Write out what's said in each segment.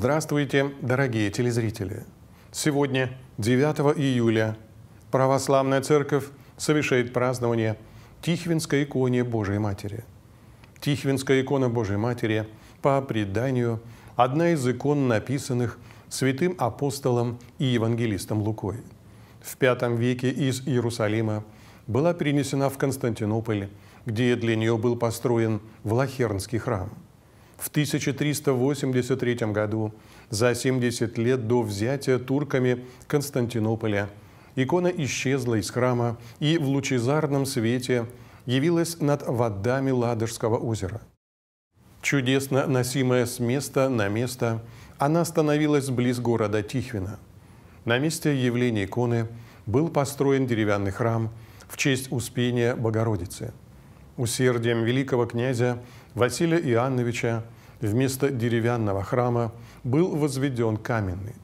Здравствуйте, дорогие телезрители! Сегодня, 9 июля, Православная Церковь совершает празднование Тихвинской иконы Божией Матери. Тихвинская икона Божией Матери, по преданию, одна из икон, написанных святым апостолом и евангелистом Лукой. В V веке из Иерусалима была перенесена в Константинополь, где для нее был построен Влахернский храм – в 1383 году, за 70 лет до взятия турками Константинополя, икона исчезла из храма и в лучезарном свете явилась над водами Ладожского озера. Чудесно носимая с места на место, она становилась близ города Тихвина. На месте явления иконы был построен деревянный храм в честь Успения Богородицы. Усердием великого князя Василия Иоанновича вместо деревянного храма был возведен каменный.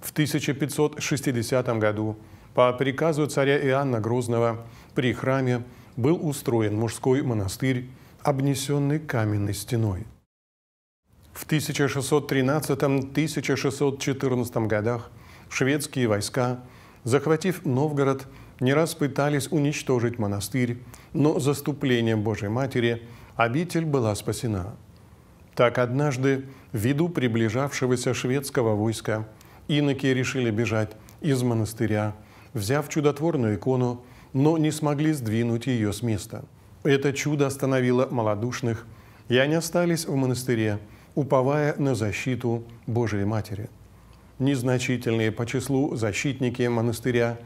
В 1560 году по приказу царя Иоанна Грозного при храме был устроен мужской монастырь, обнесенный каменной стеной. В 1613-1614 годах шведские войска, захватив Новгород, не раз пытались уничтожить монастырь, но заступлением Божьей Матери – обитель была спасена. Так однажды, ввиду приближавшегося шведского войска, иноки решили бежать из монастыря, взяв чудотворную икону, но не смогли сдвинуть ее с места. Это чудо остановило малодушных, и они остались в монастыре, уповая на защиту Божией Матери. Незначительные по числу защитники монастыря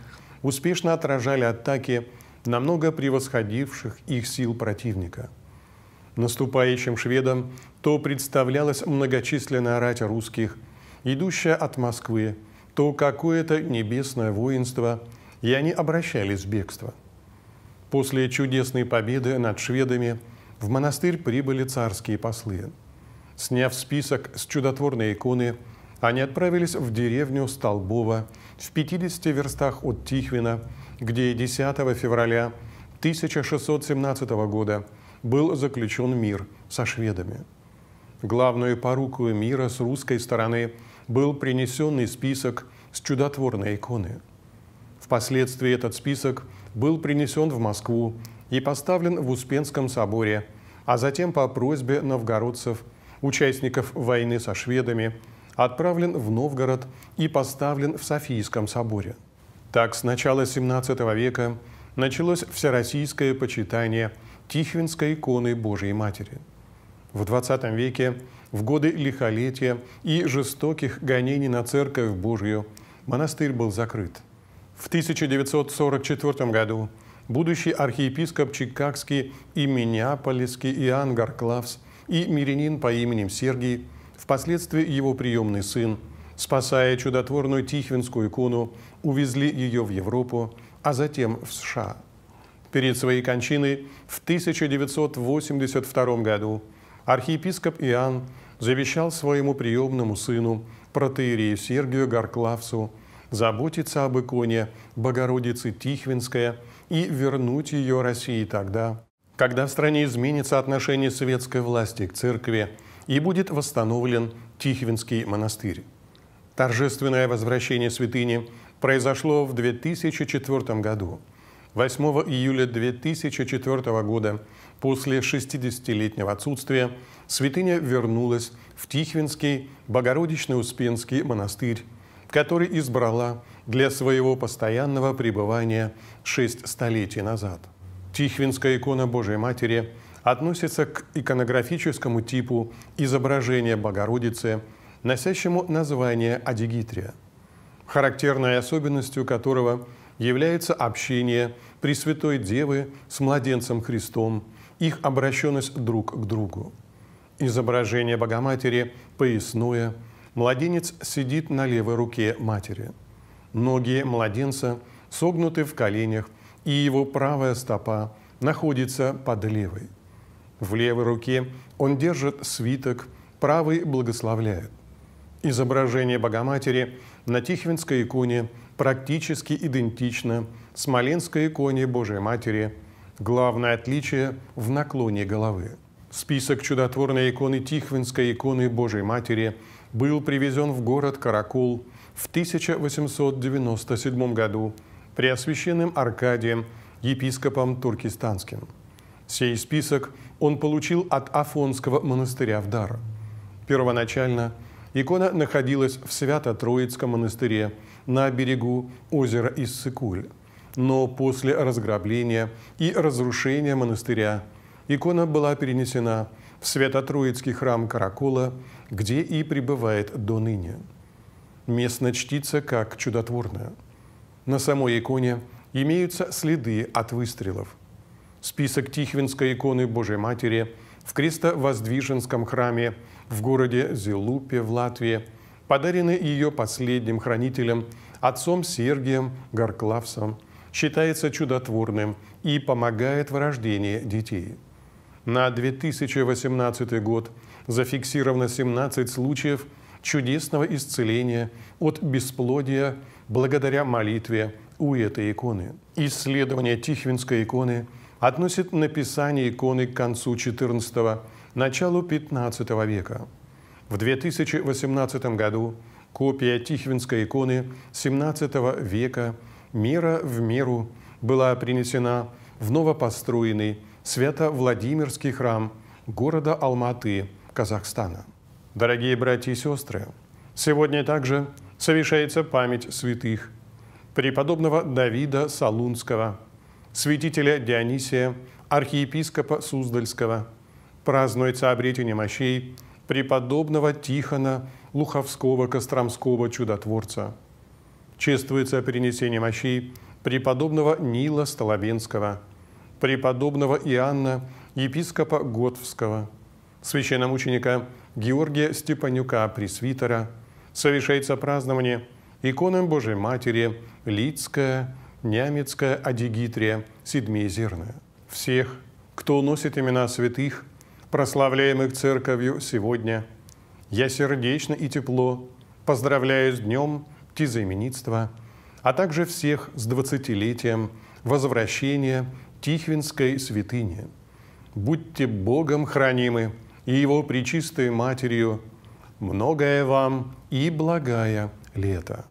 успешно отражали атаки намного превосходивших их сил противника – наступающим шведам, то представлялась многочисленная рать русских, идущая от Москвы, то какое-то небесное воинство, и они обращались в бегство. После чудесной победы над шведами в монастырь прибыли царские послы. Сняв список с чудотворной иконы, они отправились в деревню Столбово в 50 верстах от Тихвина, где 10 февраля 1617 года – был заключен мир со шведами. Главную поруку мира с русской стороны был принесенный список с чудотворной иконы. Впоследствии этот список был принесен в Москву и поставлен в Успенском соборе, а затем по просьбе новгородцев, участников войны со шведами, отправлен в Новгород и поставлен в Софийском соборе. Так с начала XVII века началось всероссийское почитание – Тихвинской иконы Божией Матери. В XX веке, в годы лихолетия и жестоких гонений на Церковь Божью, монастырь был закрыт. В 1944 году будущий архиепископ Чикагский и Миннеаполисский Иоанн Гарклавс и мирянин по имени Сергий, впоследствии его приемный сын, спасая чудотворную Тихвинскую икону, увезли ее в Европу, а затем в США – перед своей кончиной в 1982 году архиепископ Иоанн завещал своему приемному сыну, протеерею Сергию Горклавцу, заботиться об иконе Богородицы Тихвинская и вернуть ее России тогда, когда в стране изменится отношение светской власти к церкви и будет восстановлен Тихвинский монастырь. Торжественное возвращение святыни произошло в 2004 году – 8 июля 2004 года после 60-летнего отсутствия святыня вернулась в Тихвинский Богородично-Успенский монастырь, который избрала для своего постоянного пребывания шесть столетий назад. Тихвинская икона Божией Матери относится к иконографическому типу изображения Богородицы, носящему название Адигитрия, характерной особенностью которого – является общение Пресвятой Девы с младенцем Христом, их обращенность друг к другу. Изображение Богоматери поясное. Младенец сидит на левой руке матери. Ноги младенца согнуты в коленях, и его правая стопа находится под левой. В левой руке он держит свиток, правый благословляет. Изображение Богоматери на Тихвинской иконе – практически идентична Смоленской иконе Божией Матери. Главное отличие в наклоне головы. Список чудотворной иконы Тихвинской иконы Божией Матери был привезен в город Каракул в 1897 году преосвященным Аркадием, епископом туркестанским. Сей список он получил от Афонского монастыря в дар. Первоначально – Икона находилась в Свято-Троицком монастыре на берегу озера Иссыкуль. Но после разграбления и разрушения монастыря икона была перенесена в Свято-Троицкий храм Каракола, где и пребывает до ныне. Местно чтится как чудотворная. На самой иконе имеются следы от выстрелов. Список Тихвинской иконы Божьей Матери в Крестовоздвиженском храме – в городе Зелупе в Латвии, подарены ее последним хранителем, отцом Сергием Горклавсом, считается чудотворным и помогает в рождении детей. На 2018 год зафиксировано 17 случаев чудесного исцеления от бесплодия благодаря молитве у этой иконы. Исследование Тихвинской иконы относит написание иконы к концу XIV началу XV века. В 2018 году копия Тихвинской иконы XVII века «Мера в меру» была принесена в новопостроенный Свято-Владимирский храм города Алматы, Казахстана. Дорогие братья и сестры, сегодня также совершается память святых преподобного Давида Салунского, святителя Дионисия, архиепископа Суздальского – празднуется обретение мощей преподобного Тихона Луховского Костромского чудотворца. Чествуется перенесение мощей преподобного Нила Столобенского, преподобного Иоанна, епископа Готовского, священномученика Георгия Степанюка, пресвитера, совершается празднование иконам Божией Матери Лицкая, Нямецкая, Адигитрия, Седмизерная. Всех, кто носит имена святых – прославляемых Церковью сегодня, я сердечно и тепло поздравляю с Днем Тизоименитства, а также всех с двадцатилетием возвращения Тихвинской святыни. Будьте Богом хранимы и Его Пречистой Матерью, многое вам и благая лето.